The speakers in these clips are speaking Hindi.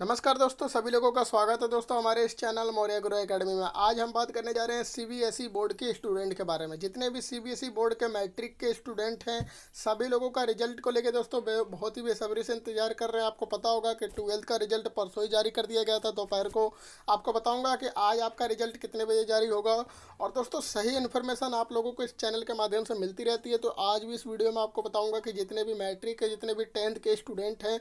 नमस्कार दोस्तों सभी लोगों का स्वागत है दोस्तों हमारे इस चैनल मौर्य गुरु एकेडमी में आज हम बात करने जा रहे हैं सीबीएसई e बोर्ड के स्टूडेंट के बारे में जितने भी सीबीएसई e बोर्ड के मैट्रिक के स्टूडेंट हैं सभी लोगों का रिजल्ट को लेकर दोस्तों बहुत ही बेसब्री से इंतजार कर रहे हैं आपको पता होगा कि ट्वेल्थ का रिजल्ट परसों ही जारी कर दिया गया था दोपहर को आपको बताऊँगा कि आज आपका रिजल्ट कितने बजे जारी होगा और दोस्तों सही इन्फॉर्मेशन आप लोगों को इस चैनल के माध्यम से मिलती रहती है तो आज भी इस वीडियो में आपको बताऊँगा कि जितने भी मैट्रिक के जितने भी टेंथ के स्टूडेंट हैं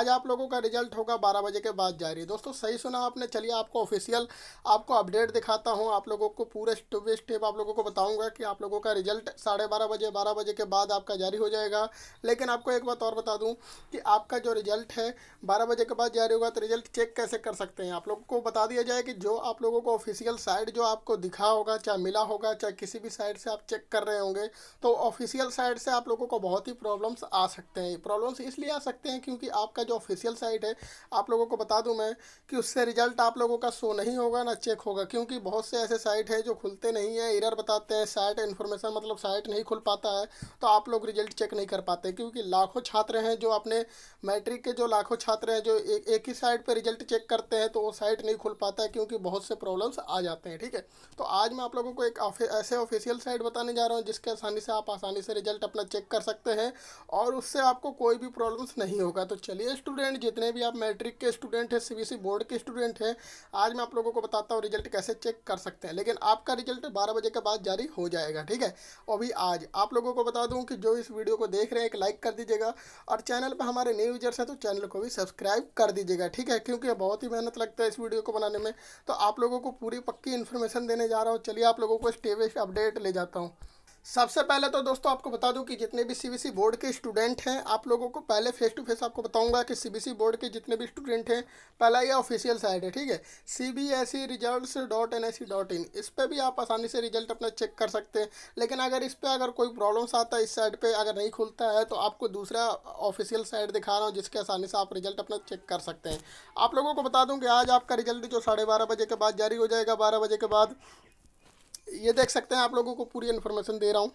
आज आप लोगों का रिजल्ट होगा बारह बजे के बाद जा रही है दोस्तों सही सुना आपने चलिए आपको ऑफिशियल आपको अपडेट दिखाता हूँ आप लोगों को पूरे स्टेप बाई स्टेप आप लोगों को बताऊँगा कि आप लोगों का रिजल्ट साढ़े बारह बजे बारह बजे के बाद आपका जारी हो जाएगा लेकिन आपको एक बात और बता दूँ कि आपका जो रिजल्ट है बारह बजे के बाद जारी होगा तो रिजल्ट चेक कैसे कर सकते हैं आप लोगों को बता दिया जाए कि जो आप लोगों को ऑफिशियल साइट जो आपको दिखा होगा चाहे मिला होगा चाहे किसी भी साइट से आप चेक कर रहे होंगे तो ऑफिशियल साइट से आप लोगों को बहुत ही प्रॉब्लम्स आ सकते हैं प्रॉब्लम्स इसलिए आ सकते हैं क्योंकि आपका जो ऑफिशियल साइट है आप लोगों लोगों को बता दूं मैं कि उससे रिजल्ट आप लोगों का शो नहीं होगा ना चेक होगा क्योंकि बहुत से ऐसे साइट है जो खुलते नहीं है इरर बताते हैं साइट इन्फॉर्मेशन मतलब साइट नहीं खुल पाता है तो आप लोग रिजल्ट चेक नहीं कर पाते क्योंकि लाखों छात्र हैं जो अपने मैट्रिक के जो लाखों छात्र हैं जो एक एक ही साइट पर रिजल्ट चेक करते हैं तो वो साइट नहीं खुल पाता है क्योंकि बहुत से प्रॉब्लम्स आ जाते हैं ठीक है तो आज मैं आप लोगों को एक ऐसे ऑफिशियल साइट बताने जा रहा हूँ जिसके आसानी से आप आसानी से रिजल्ट अपना चेक कर सकते हैं और उससे आपको कोई भी प्रॉब्लम्स नहीं होगा तो चलिए स्टूडेंट जितने भी आप मैट्रिक के स्टूडेंट है सीबीएसई बोर्ड e के स्टूडेंट है आज मैं आप लोगों को बताता हूँ रिजल्ट कैसे चेक कर सकते हैं लेकिन आपका रिजल्ट बारह बजे के बाद जारी हो जाएगा ठीक है अभी आज आप लोगों को बता दूँ कि जो इस वीडियो को देख रहे हैं एक लाइक कर दीजिएगा और चैनल पर हमारे न्यू यूजर्स हैं तो चैनल को भी सब्सक्राइब कर दीजिएगा ठीक है क्योंकि बहुत ही मेहनत लगता है इस वीडियो को बनाने में तो आप लोगों को पूरी पक्की इन्फॉर्मेशन देने जा रहा हूँ चलिए आप लोगों को स्टेप बाई अपडेट ले जाता हूँ सबसे पहले तो दोस्तों आपको बता दूं कि जितने भी सीबीसी बोर्ड के स्टूडेंट हैं आप लोगों को पहले फेस टू फेस आपको बताऊंगा कि सीबीसी बोर्ड के जितने भी स्टूडेंट हैं पहला ये ऑफिशियल साइट है ठीक है C B S E result dot N I C dot in इस पर भी आप आसानी से रिजल्ट अपना चेक कर सकते हैं लेकिन अगर इस पर अगर कोई प्रॉब्लम्स आता है इस साइड पर अगर नहीं खुलता है तो आपको दूसरा ऑफिशियल साइट दिखा रहा हूँ जिसके आसानी से आप रिजल्ट अपना चेक कर सकते हैं आप लोगों को बता दूँ कि आज आपका रिजल्ट जो साढ़े बारह बजे के बाद जारी हो जाएगा बारह बजे के बाद ये देख सकते हैं आप लोगों को पूरी इन्फॉर्मेशन दे रहा हूँ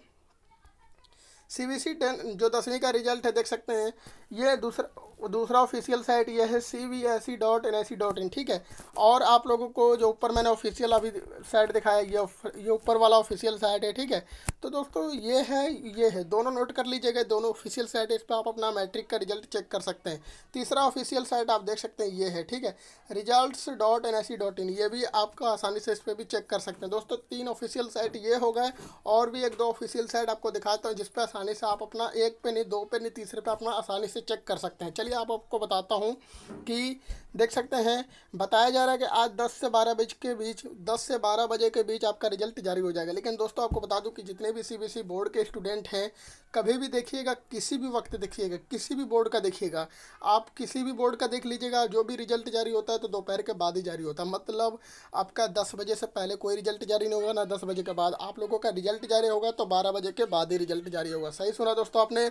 सी टेन जो दसवीं का रिजल्ट है देख सकते हैं ये दूसरा दूसरा ऑफिशियल साइट ये है C B S C dot N I C dot in ठीक है और आप लोगों को जो ऊपर मैंने ऑफिशियल अभी साइट दिखाया ये ये ऊपर वाला ऑफिशियल साइट है ठीक है तो दोस्तों ये है ये है दोनों नोट कर लीजिएगा दोनों ऑफिशियल साइट है इस पर आप अपना मैट्रिक का रिजल्ट चेक कर सकते हैं तीसरा ऑफिशियल साइट आप देख सकते हैं ये है ठीक है result dot N I C dot in ये भी आपको आसानी से इस पर भी चेक कर सकते हैं दोस्तों तीन ऑफिशियल साइट ये हो गए और भी एक दो ऑफिशियल साइट आपको दिखाता हूँ जिस पर आसानी से आप अपना एक पे नहीं दो पे नहीं तीसरे पे अपना आसानी से चेक कर सकते हैं चलिए आप आपको बताता हूँ कि देख सकते हैं बताया जा रहा है कि आज 10 से 12 बजे के बीच 10 से 12 बजे के बीच आपका रिजल्ट जारी हो जाएगा लेकिन दोस्तों आपको बता दूं कि जितने भी सीबीएसई बोर्ड के स्टूडेंट हैं कभी भी देखिएगा किसी भी वक्त देखिएगा किसी भी बोर्ड का देखिएगा आप किसी भी बोर्ड का देख लीजिएगा जो भी रिजल्ट जारी होता है तो दोपहर के बाद ही जारी होता है मतलब आपका दस बजे से पहले कोई रिजल्ट जारी नहीं होगा ना दस बजे के बाद आप लोगों का रिजल्ट जारी होगा तो बारह बजे के बाद ही रिजल्ट जारी होगा सही सुना दोस्तों आपने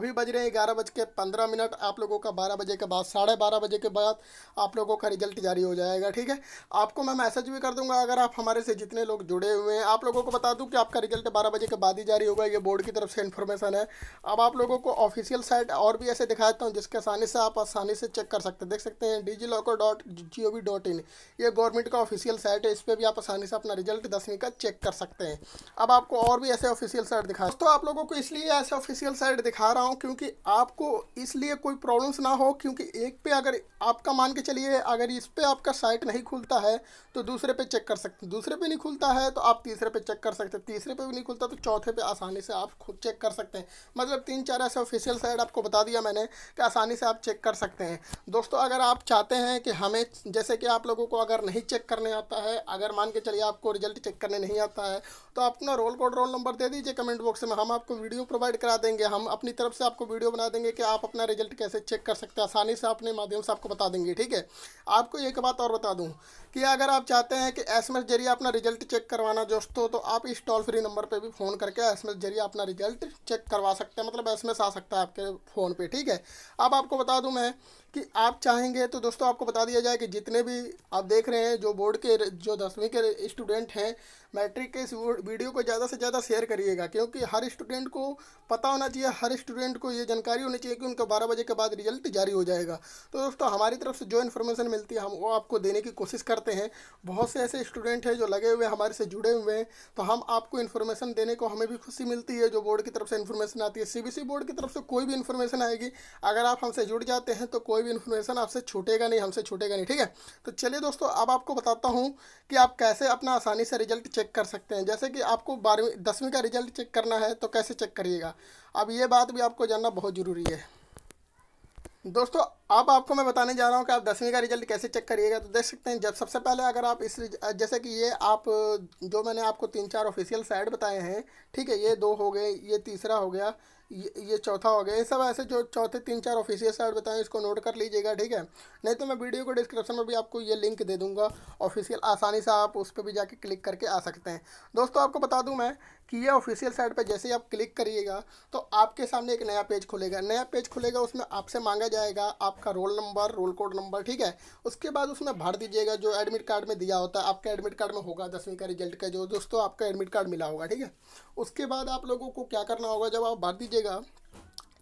अभी बज रहे हैं ग्यारह बज के पंद्रह मिनट आप लोगों का बारह बजे के बाद साढ़े बारह बजे के बाद आप लोगों का रिजल्ट जारी हो जाएगा ठीक है आपको मैं मैसेज भी कर दूंगा अगर आप हमारे से जितने लोग जुड़े हुए हैं आप लोगों को बता दूँ कि आपका रिजल्ट बारह बजे के बाद ही जारी होगा ये बोर्ड की तरफ से इन्फॉर्मेशन है अब आप लोगों को ऑफिशियल साइट और भी ऐसे दिखाता हूँ जिसके आसानी से आप आसानी से चेक कर सकते हैं देख सकते हैं D locker dot G O V dot in ये गवर्नमेंट का ऑफिशियल साइट है इस पर भी आप आसानी से अपना रिजल्ट दसवीं का चेक कर सकते हैं अब आपको और भी ऐसे ऑफिशियल साइट दिखा तो आप लोगों को इसलिए ऐसे ऑफिशियल साइट दिखा रहा हूँ क्योंकि आपको इसलिए कोई प्रॉब्लम्स ना हो क्योंकि एक पे अगर आपका मान के चलिए अगर इस पर आपका साइट नहीं खुलता है तो दूसरे पे चेक कर सकते दूसरे पे नहीं खुलता है तो आप तीसरे पे चेक कर सकते तीसरे पे भी नहीं खुलता तो चौथे पे आसानी से आप खुद चेक कर सकते हैं मतलब तीन चार ऐसे ऑफिशियल साइट आपको बता दिया मैंने कि आसानी से आप चेक कर सकते हैं दोस्तों अगर आप चाहते हैं कि हमें जैसे कि आप लोगों को अगर नहीं चेक करने आता है अगर मान के चलिए आपको रिजल्ट चेक करने नहीं आता है तो अपना रोल कोड रोल नंबर दे दीजिए कमेंट बॉक्स में हम आपको वीडियो प्रोवाइड करा देंगे हम अपनी तरफ से आपको वीडियो बना देंगे कि आप अपना रिजल्ट कैसे चेक कर सकते हैं आसानी से अपने माध्यम से आपको बता देंगे ठीक ठीक है आपको एक बात और बता दूं कि अगर आप चाहते हैं कि एस एम जरिए अपना रिजल्ट चेक करवाना दोस्तों तो आप इस टोल फ्री नंबर पे भी फ़ोन करके एस एम जरिए अपना रिजल्ट चेक करवा सकते हैं मतलब एस आ सकता है आपके फ़ोन पे ठीक है अब आपको बता दूं मैं कि आप चाहेंगे तो दोस्तों आपको बता दिया जाए कि जितने भी आप देख रहे हैं जो बोर्ड के जो दसवीं के स्टूडेंट हैं मैट्रिक के इस वीडियो को ज़्यादा से ज़्यादा शेयर करिएगा क्योंकि हर स्टूडेंट को पता होना चाहिए हर स्टूडेंट को ये जानकारी होनी चाहिए कि उनका बारह बजे के बाद रिजल्ट जारी हो जाएगा तो दोस्तों हमारी तरफ से जो इन्फॉर्मेशन मिलती है हम वो आपको देने की कोशिश करते हैं बहुत से ऐसे स्टूडेंट हैं जो लगे हुए हमारे से जुड़े हुए हैं तो हम आपको इन्फॉर्मेशन देने को हमें भी खुशी मिलती है जो बोर्ड की तरफ से इन्फॉर्मेशन आती है सी बोर्ड की तरफ से कोई भी इन्फॉर्मेशन आएगी अगर आप हमसे जुड़ जाते हैं तो कोई भी इन्फॉर्मेशन आपसे छूटेगा नहीं हमसे छूटेगा नहीं ठीक है तो चलिए दोस्तों अब आपको बताता हूँ कि आप कैसे अपना आसानी से रिजल्ट चेक कर सकते हैं जैसे कि आपको बारहवीं दसवीं का रिजल्ट चेक करना है तो कैसे चेक करिएगा अब ये बात भी आपको जानना बहुत ज़रूरी है दोस्तों अब आपको मैं बताने जा रहा हूँ कि आप दसवीं का रिजल्ट कैसे चेक करिएगा तो देख सकते हैं जब सबसे पहले अगर आप इस जैसे कि ये आप जो मैंने आपको तीन चार ऑफिशियल साइट बताए हैं ठीक है ये दो हो गए ये तीसरा हो गया ये ये चौथा हो गया ये सब ऐसे जो चौथे तीन चार ऑफिशियस साइट बताएं इसको नोट कर लीजिएगा ठीक है नहीं तो मैं वीडियो को डिस्क्रिप्शन में भी आपको ये लिंक दे दूंगा ऑफिशियल आसानी से आप उस पर भी जाके क्लिक करके आ सकते हैं दोस्तों आपको बता दूं मैं कि ये ऑफिशियल साइट पर जैसे ही आप क्लिक करिएगा तो आपके सामने एक नया पेज खुलेगा नया पेज खुलेगा उसमें आपसे मांगा जाएगा आपका roll number roll code number ठीक है उसके बाद उसमें भर दीजिएगा जो एडमिट कार्ड में दिया होता है आपका एडमिट कार्ड में होगा दसवीं का रिजल्ट का जो दोस्तों आपका एडमिट कार्ड मिला होगा ठीक है उसके बाद आप लोगों को क्या करना होगा जब आप भर दीजिए कीजिएगा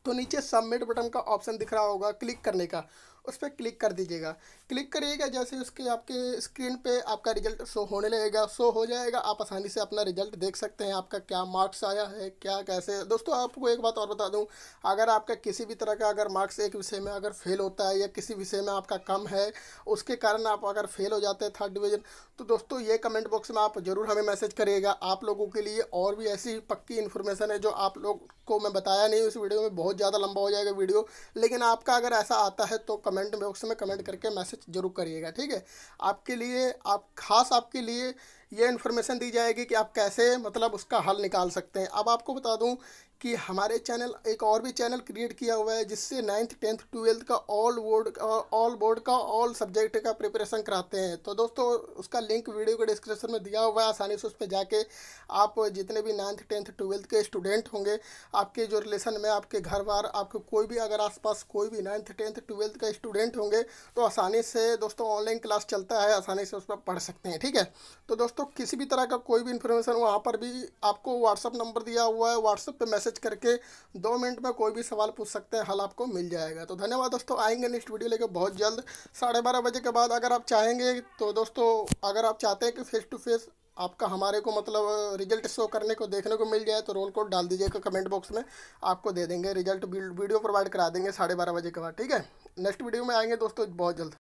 तो नीचे सबमिट बटन का ऑप्शन दिख रहा होगा क्लिक करने का उस पर क्लिक कर दीजिएगा क्लिक करिएगा जैसे उसके आपके स्क्रीन पे आपका रिजल्ट शो होने लगेगा शो हो जाएगा आप आसानी से अपना रिजल्ट देख सकते हैं आपका क्या मार्क्स आया है क्या कैसे दोस्तों आपको एक बात और बता दूँ अगर आपका किसी भी तरह का अगर मार्क्स एक विषय में अगर फेल होता है या किसी विषय में आपका कम है उसके कारण आप अगर फेल हो जाते हैं थर्ड डिवीज़न तो दोस्तों ये कमेंट बॉक्स में आप ज़रूर हमें मैसेज करिएगा आप लोगों के लिए और भी ऐसी पक्की इन्फॉर्मेशन है जो आप लोग को मैं बताया नहीं उस वीडियो में बहुत ज़्यादा लंबा हो जाएगा वीडियो लेकिन आपका अगर ऐसा आता है तो कमेंट बॉक्स में कमेंट करके मैसेज जरूर करिएगा ठीक है आपके लिए आप खास आपके लिए ये इन्फॉर्मेशन दी जाएगी कि आप कैसे मतलब उसका हल निकाल सकते हैं अब आपको बता दूं कि हमारे चैनल एक और भी चैनल क्रिएट किया हुआ है जिससे नाइन्थ टेंथ ट्वेल्थ का ऑल बोर्ड ऑल बोर्ड का ऑल सब्जेक्ट का प्रिपरेशन कराते हैं तो दोस्तों उसका लिंक वीडियो के डिस्क्रिप्शन में दिया हुआ है आसानी से उस पर जाके आप जितने भी नाइन्थ टेंथ ट्वेल्थ के स्टूडेंट होंगे आपके जो रिलेशन में आपके घर बार आपके कोई भी अगर आसपास कोई भी नाइन्थ टेंथ ट्वेल्थ का स्टूडेंट होंगे तो आसानी से दोस्तों ऑनलाइन क्लास चलता है आसानी से उस पर पढ़ सकते हैं ठीक है तो दोस्तों किसी भी तरह का कोई भी इन्फॉर्मेशन वहाँ पर भी आपको व्हाट्सअप नंबर दिया हुआ है व्हाट्सअप पर मैसेज मैसेज करके दो मिनट में कोई भी सवाल पूछ सकते हैं हल आपको मिल जाएगा तो धन्यवाद दोस्तों आएंगे नेक्स्ट वीडियो लेकर बहुत जल्द साढ़े बारह बजे के बाद अगर आप चाहेंगे तो दोस्तों अगर आप चाहते हैं कि फेस टू फेस आपका हमारे को मतलब रिजल्ट शो करने को देखने को मिल जाए तो रोल कोड डाल दीजिएगा कमेंट बॉक्स में आपको दे देंगे रिजल्ट वीडियो प्रोवाइड करा देंगे साढ़े बारह बजे के बाद ठीक है नेक्स्ट वीडियो में आएंगे दोस्तों बहुत जल्द